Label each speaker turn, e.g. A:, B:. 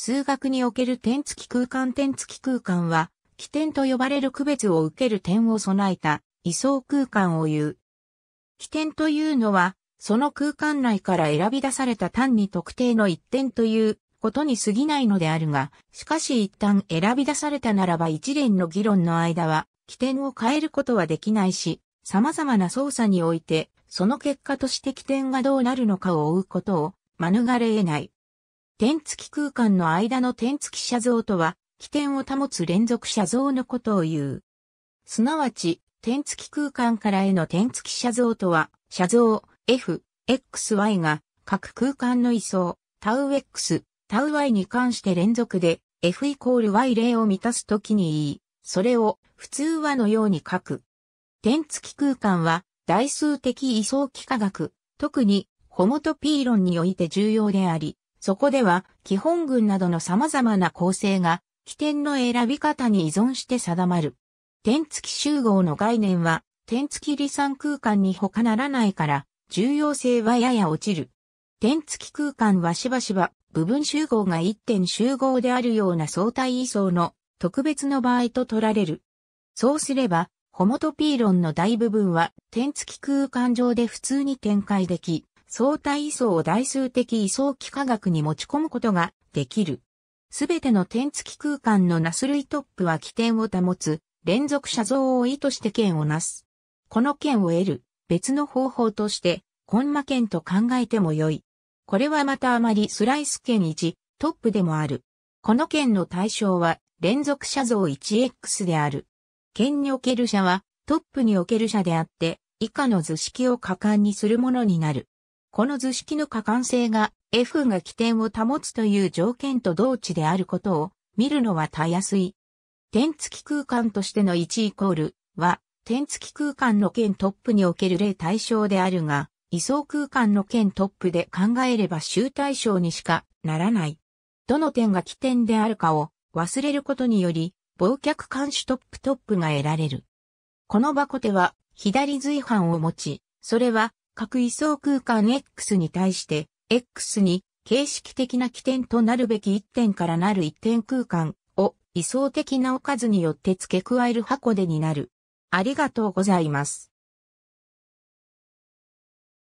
A: 数学における点付き空間点付き空間は、起点と呼ばれる区別を受ける点を備えた、位相空間を言う。起点というのは、その空間内から選び出された単に特定の一点ということに過ぎないのであるが、しかし一旦選び出されたならば一連の議論の間は、起点を変えることはできないし、様々な操作において、その結果として起点がどうなるのかを追うことを免れ得ない。点付き空間の間の点付き写像とは、起点を保つ連続写像のことを言う。すなわち、点付き空間からへの点付き写像とは、写像 f、x, y が各空間の位相、タウ x、タウ y に関して連続で f イコール y 例を満たすときに言い、それを普通はのように書く。点付き空間は代数的位相幾何学、特にホモトピー論において重要であり、そこでは基本群などの様々な構成が起点の選び方に依存して定まる。点付き集合の概念は点付き離散空間に他ならないから重要性はやや落ちる。点付き空間はしばしば部分集合が一点集合であるような相対位相の特別の場合と取られる。そうすれば、ホモトピー論の大部分は点付き空間上で普通に展開でき、相対位相を代数的位相幾何学に持ち込むことができる。すべての点付き空間のナス類トップは起点を保つ、連続写像を意図して剣をなす。この剣を得る、別の方法として、コンマ剣と考えてもよい。これはまたあまりスライス剣1、トップでもある。この剣の対象は、連続写像 1x である。剣における写は、トップにおける写であって、以下の図式を果敢にするものになる。この図式の可換性が F が起点を保つという条件と同値であることを見るのはたやすい。点付き空間としての1イコールは点付き空間の件トップにおける例対象であるが、位相空間の件トップで考えれば集対象にしかならない。どの点が起点であるかを忘れることにより、忘却監視トップトップが得られる。この箱コは左随伴を持ち、それは各位相空間 X に対して、X に形式的な起点となるべき1点からなる1点空間を位相的なおかずによって付け加える箱でになる。ありがとうございます。